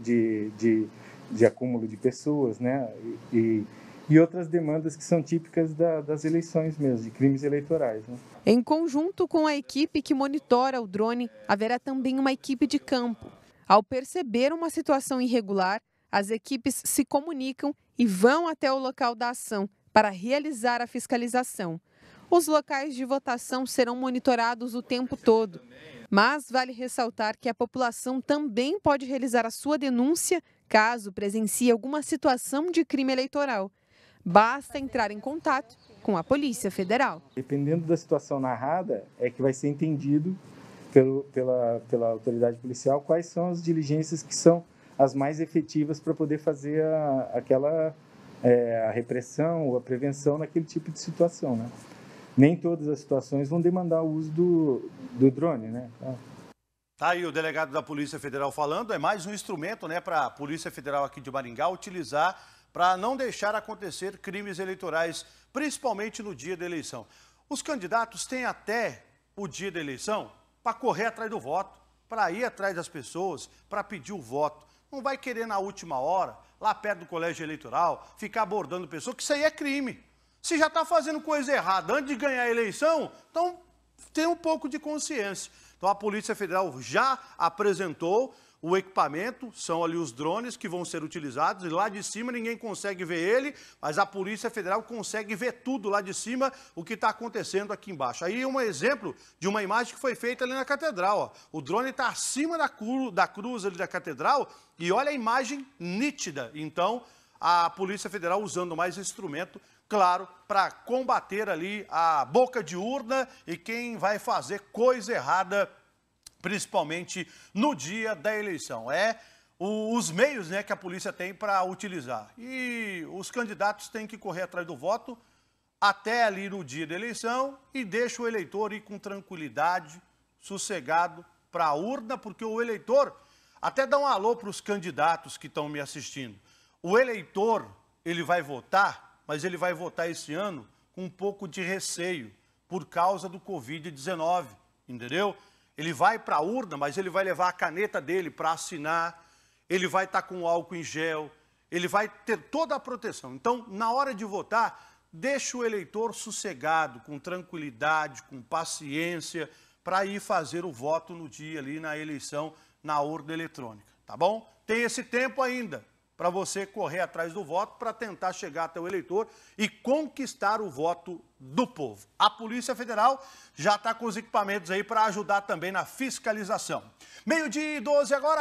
de, de, de acúmulo de pessoas, né? E, e outras demandas que são típicas da, das eleições mesmo, de crimes eleitorais. Né? Em conjunto com a equipe que monitora o drone, haverá também uma equipe de campo. Ao perceber uma situação irregular, as equipes se comunicam e vão até o local da ação para realizar a fiscalização. Os locais de votação serão monitorados o tempo todo. Mas vale ressaltar que a população também pode realizar a sua denúncia caso presencie alguma situação de crime eleitoral. Basta entrar em contato com a Polícia Federal. Dependendo da situação narrada, é que vai ser entendido pelo, pela, pela autoridade policial quais são as diligências que são as mais efetivas para poder fazer a, aquela é, a repressão ou a prevenção naquele tipo de situação. Né? nem todas as situações vão demandar o uso do, do drone, né? Tá aí o delegado da Polícia Federal falando, é mais um instrumento, né, para a Polícia Federal aqui de Maringá utilizar para não deixar acontecer crimes eleitorais, principalmente no dia da eleição. Os candidatos têm até o dia da eleição para correr atrás do voto, para ir atrás das pessoas, para pedir o voto. Não vai querer na última hora, lá perto do colégio eleitoral, ficar abordando pessoas, que isso aí é crime. Se já está fazendo coisa errada antes de ganhar a eleição, então tem um pouco de consciência. Então a Polícia Federal já apresentou o equipamento, são ali os drones que vão ser utilizados, e lá de cima ninguém consegue ver ele, mas a Polícia Federal consegue ver tudo lá de cima, o que está acontecendo aqui embaixo. Aí um exemplo de uma imagem que foi feita ali na catedral. Ó. O drone está acima da, cru, da cruz ali da catedral e olha a imagem nítida. Então, a Polícia Federal usando mais instrumento claro, para combater ali a boca de urna e quem vai fazer coisa errada, principalmente no dia da eleição. É os meios né, que a polícia tem para utilizar. E os candidatos têm que correr atrás do voto até ali no dia da eleição e deixa o eleitor ir com tranquilidade, sossegado para a urna, porque o eleitor até dá um alô para os candidatos que estão me assistindo. O eleitor, ele vai votar mas ele vai votar esse ano com um pouco de receio por causa do Covid-19, entendeu? Ele vai para a urna, mas ele vai levar a caneta dele para assinar, ele vai estar tá com álcool em gel, ele vai ter toda a proteção. Então, na hora de votar, deixa o eleitor sossegado, com tranquilidade, com paciência, para ir fazer o voto no dia ali na eleição, na urna eletrônica, tá bom? Tem esse tempo ainda para você correr atrás do voto, para tentar chegar até o eleitor e conquistar o voto do povo. A Polícia Federal já está com os equipamentos aí para ajudar também na fiscalização. Meio-dia e 12 agora.